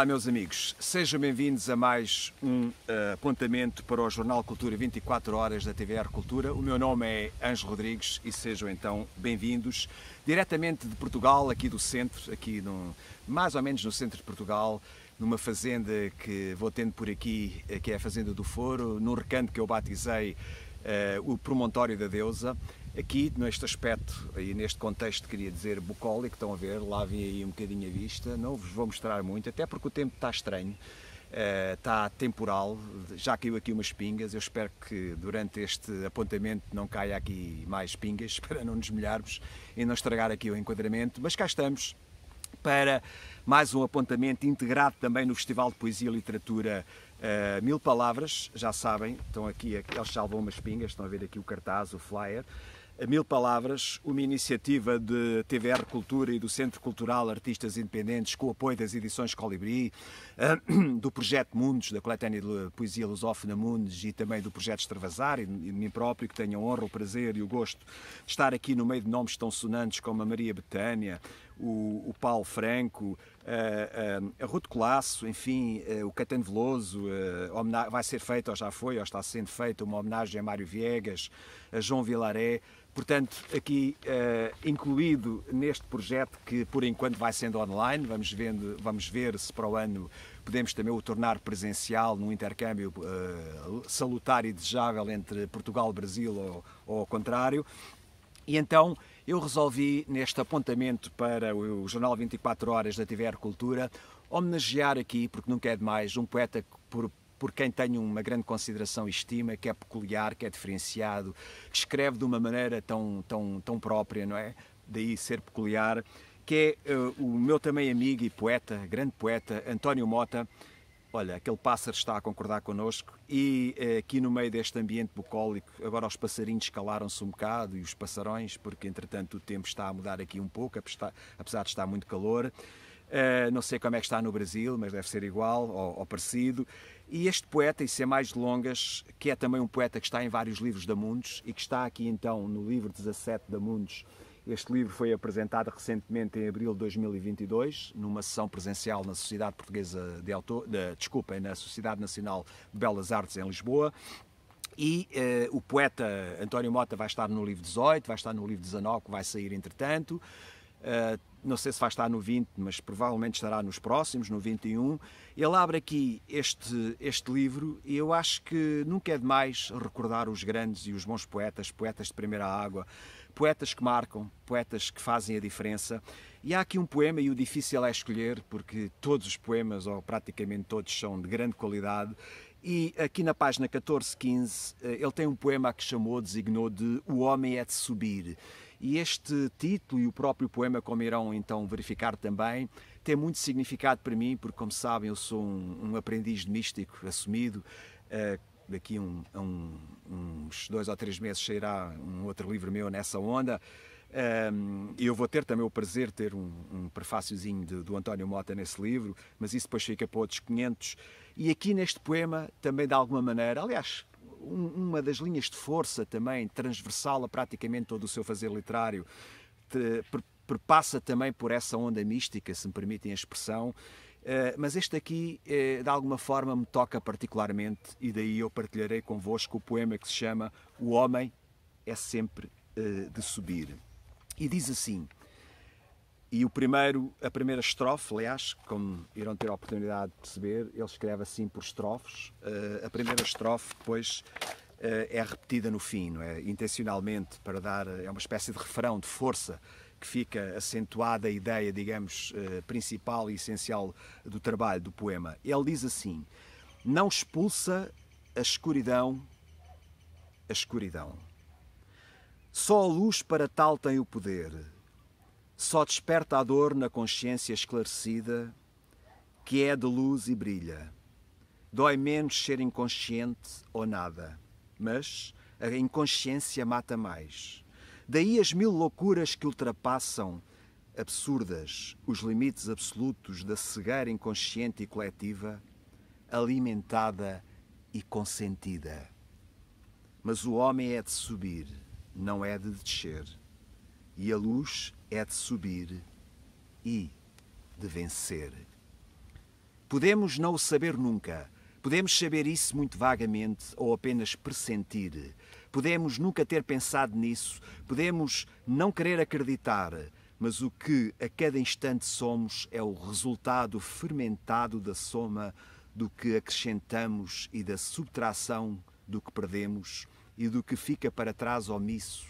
Olá, meus amigos, sejam bem-vindos a mais um uh, apontamento para o Jornal Cultura 24 Horas da TVR Cultura. O meu nome é Anjo Rodrigues e sejam então bem-vindos diretamente de Portugal, aqui do centro, aqui no, mais ou menos no centro de Portugal, numa fazenda que vou tendo por aqui, eh, que é a Fazenda do Foro, num recanto que eu batizei uh, o Promontório da Deusa. Aqui, neste aspecto e neste contexto, queria dizer bucólico, estão a ver, lá vi aí um bocadinho a vista, não vos vou mostrar muito, até porque o tempo está estranho, eh, está temporal, já caiu aqui umas pingas, eu espero que durante este apontamento não caia aqui mais pingas, para não nos molharmos e não estragar aqui o enquadramento, mas cá estamos, para mais um apontamento integrado também no Festival de Poesia e Literatura uh, Mil Palavras. Já sabem, estão aqui, eles salvam umas pingas, estão a ver aqui o cartaz, o flyer a mil palavras, uma iniciativa de TVR Cultura e do Centro Cultural Artistas Independentes, com o apoio das edições Colibri, ah, do Projeto Mundos, da coletânea de poesia lusófona Mundos e também do Projeto Extravasar e de mim próprio, que tenho a honra, o prazer e o gosto de estar aqui no meio de nomes tão sonantes como a Maria Betânia, o, o Paulo Franco, eh, eh, a, a, a Colasso, enfim, eh, o Caetano Veloso, vai ser feita, ou já foi, ou está sendo feita, uma homenagem a Mário Viegas, a João Vilaré. Portanto, aqui incluído neste projeto que por enquanto vai sendo online, vamos, vendo, vamos ver se para o ano podemos também o tornar presencial num intercâmbio uh, salutar e desejável entre Portugal e Brasil ou, ou ao contrário. E então eu resolvi, neste apontamento para o Jornal 24 Horas da TVR Cultura, homenagear aqui, porque nunca é demais, um poeta por, por quem tenho uma grande consideração e estima, que é peculiar, que é diferenciado, que escreve de uma maneira tão, tão, tão própria, não é? Daí ser peculiar, que é uh, o meu também amigo e poeta, grande poeta, António Mota, olha, aquele pássaro está a concordar connosco e eh, aqui no meio deste ambiente bucólico, agora os passarinhos calaram-se um bocado e os passarões, porque entretanto o tempo está a mudar aqui um pouco, apesar de estar muito calor. Uh, não sei como é que está no Brasil, mas deve ser igual ou, ou parecido. E este poeta, isso é mais de longas, que é também um poeta que está em vários livros da Mundos e que está aqui então no livro 17 da Mundos. Este livro foi apresentado recentemente em abril de 2022, numa sessão presencial na Sociedade Portuguesa de Autor, de, na Sociedade Nacional de Belas Artes em Lisboa. E eh, o poeta António Mota vai estar no livro 18, vai estar no livro 19, que vai sair entretanto. Uh, não sei se vai estar no 20, mas provavelmente estará nos próximos, no 21. Ele abre aqui este, este livro e eu acho que nunca é demais recordar os grandes e os bons poetas, poetas de primeira água, poetas que marcam, poetas que fazem a diferença. E há aqui um poema, e o difícil é escolher, porque todos os poemas, ou praticamente todos, são de grande qualidade. E aqui na página 14, 15, eh, ele tem um poema que chamou, designou de O Homem é de Subir. E este título e o próprio poema, como irão então verificar também, tem muito significado para mim, porque, como sabem, eu sou um, um aprendiz místico assumido. Uh, daqui a um, um, uns dois ou três meses sairá um outro livro meu nessa onda. Um, eh, eu vou ter também o prazer de ter um, um prefáciozinho de, do António Mota nesse livro, mas isso depois fica para outros 500. E aqui neste poema, também de alguma maneira, aliás, um, uma das linhas de força também, transversal a praticamente todo o seu fazer literário, te, perpassa também por essa onda mística, se me permitem a expressão. Uh, mas este aqui, uh, de alguma forma, me toca particularmente, e daí eu partilharei convosco o poema que se chama O Homem é Sempre uh, de Subir. E diz assim: e o primeiro, a primeira estrofe, aliás, como irão ter a oportunidade de perceber, ele escreve assim por estrofes. Uh, a primeira estrofe, depois, uh, eh, é repetida no fim, não é? intencionalmente, para dar. Eh, é uma espécie de refrão, de força, que fica acentuada a ideia, digamos, uh, principal e essencial do trabalho, do poema. Ele diz assim: Não expulsa a escuridão, a escuridão. Só a luz para tal tem o poder só desperta a dor na consciência esclarecida, que é de luz e brilha. Dói menos ser inconsciente ou nada, mas a inconsciência mata mais. Daí as mil loucuras que ultrapassam, absurdas, os limites absolutos da cegueira inconsciente e coletiva, alimentada e consentida. Mas o homem é de subir, não é de descer e a luz é de subir e de vencer. Podemos não o saber nunca, podemos saber isso muito vagamente ou apenas pressentir, podemos nunca ter pensado nisso, podemos não querer acreditar, mas o que a cada instante somos é o resultado fermentado da soma do que acrescentamos e da subtração do que perdemos e do que fica para trás omisso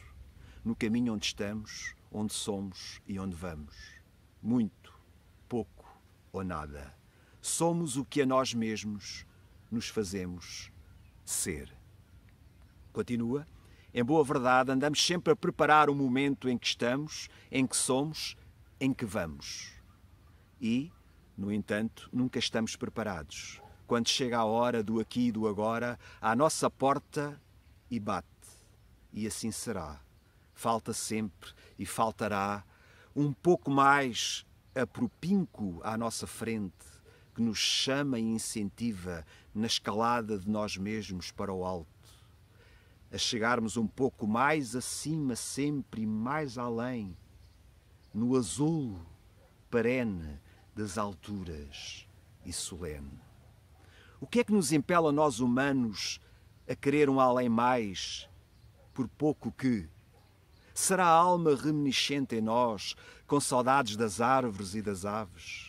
no caminho onde estamos, onde somos e onde vamos. Muito, pouco ou nada. Somos o que a nós mesmos nos fazemos ser. Continua. Em boa verdade, andamos sempre a preparar o momento em que estamos, em que somos, em que vamos. E, no entanto, nunca estamos preparados. Quando chega a hora do aqui e do agora, à nossa porta e bate. E assim será falta sempre e faltará um pouco mais a propínquo à nossa frente, que nos chama e incentiva na escalada de nós mesmos para o alto, a chegarmos um pouco mais acima sempre e mais além, no azul perene das alturas e solene. O que é que nos impela nós humanos a querer um além mais, por pouco que Será a alma reminiscente em nós, com saudades das árvores e das aves?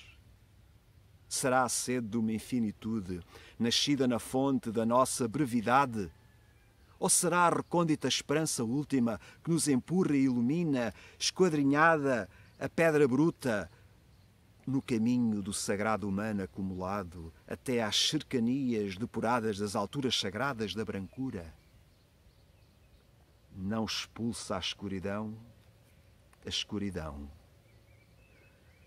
Será a sede de uma infinitude, nascida na fonte da nossa brevidade? Ou será a recôndita esperança última que nos empurra e ilumina, esquadrinhada, a pedra bruta, no caminho do sagrado humano acumulado até às cercanias depuradas das alturas sagradas da brancura? não expulsa a escuridão, a escuridão.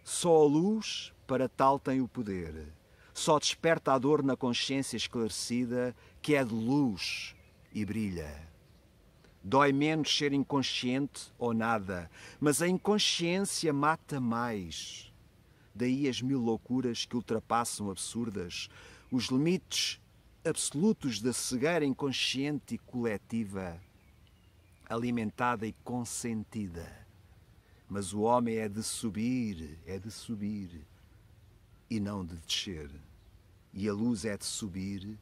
Só a luz para tal tem o poder. Só desperta a dor na consciência esclarecida que é de luz e brilha. Dói menos ser inconsciente ou nada, mas a inconsciência mata mais. Daí as mil loucuras que ultrapassam absurdas, os limites absolutos da cegueira inconsciente e coletiva alimentada e consentida. Mas o homem é de subir, é de subir e não de descer. E a luz é de subir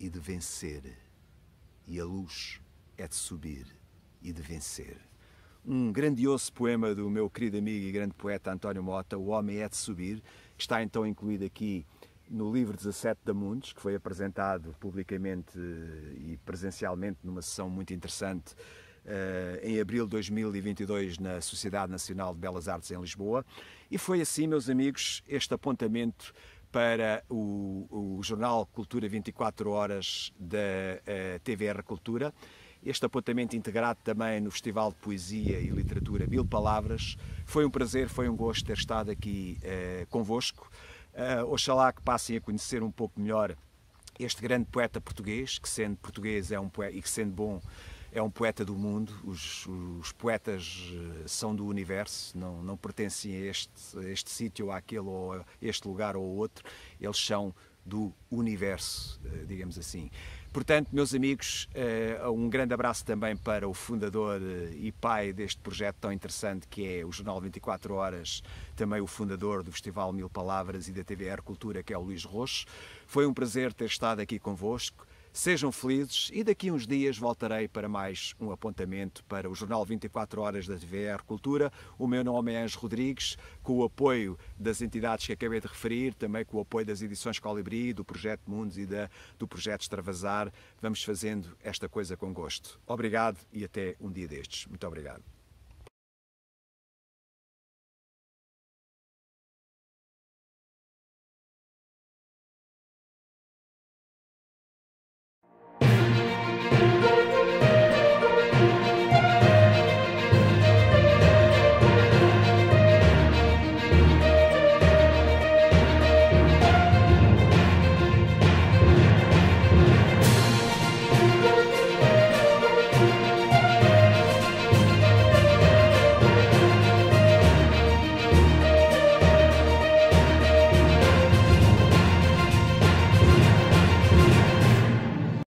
e de vencer. E a luz é de subir e de vencer. Um grandioso poema do meu querido amigo e grande poeta António Mota, O Homem é de Subir, que está então incluído aqui no livro 17 da Mundos, que foi apresentado publicamente eh, e presencialmente numa sessão muito interessante eh, em abril de 2022 na Sociedade Nacional de Belas Artes em Lisboa. E foi assim, meus amigos, este apontamento para o, o jornal Cultura 24 Horas da eh, TVR Cultura. Este apontamento integrado também no Festival de Poesia e Literatura Mil Palavras. Foi um prazer, foi um gosto ter estado aqui eh, convosco. Uh, oxalá que passem a conhecer um pouco melhor este grande poeta português, que sendo português é um poeta, e que sendo bom é um poeta do mundo. Os, os poetas eh, são do universo, não, não pertencem a este, este sítio, àquele ou a este lugar ou a outro. Eles são do universo, eh, digamos assim. Portanto, meus amigos, eh, um grande abraço também para o fundador eh, e pai deste projeto tão interessante que é o Jornal 24 Horas, também o fundador do Festival Mil Palavras e da TVR Cultura, que é o Luís Roxo. Foi um prazer ter estado aqui convosco. Sejam felizes e daqui uns dias voltarei para mais um apontamento para o Jornal 24 Horas da TVR Cultura. O meu nome é Anjo Rodrigues, com o apoio das entidades que acabei de referir, também com o apoio das edições Colibri, do Projeto Mundos e da, do Projeto Extravasar, vamos fazendo esta coisa com gosto. Obrigado e até um dia destes. Muito obrigado.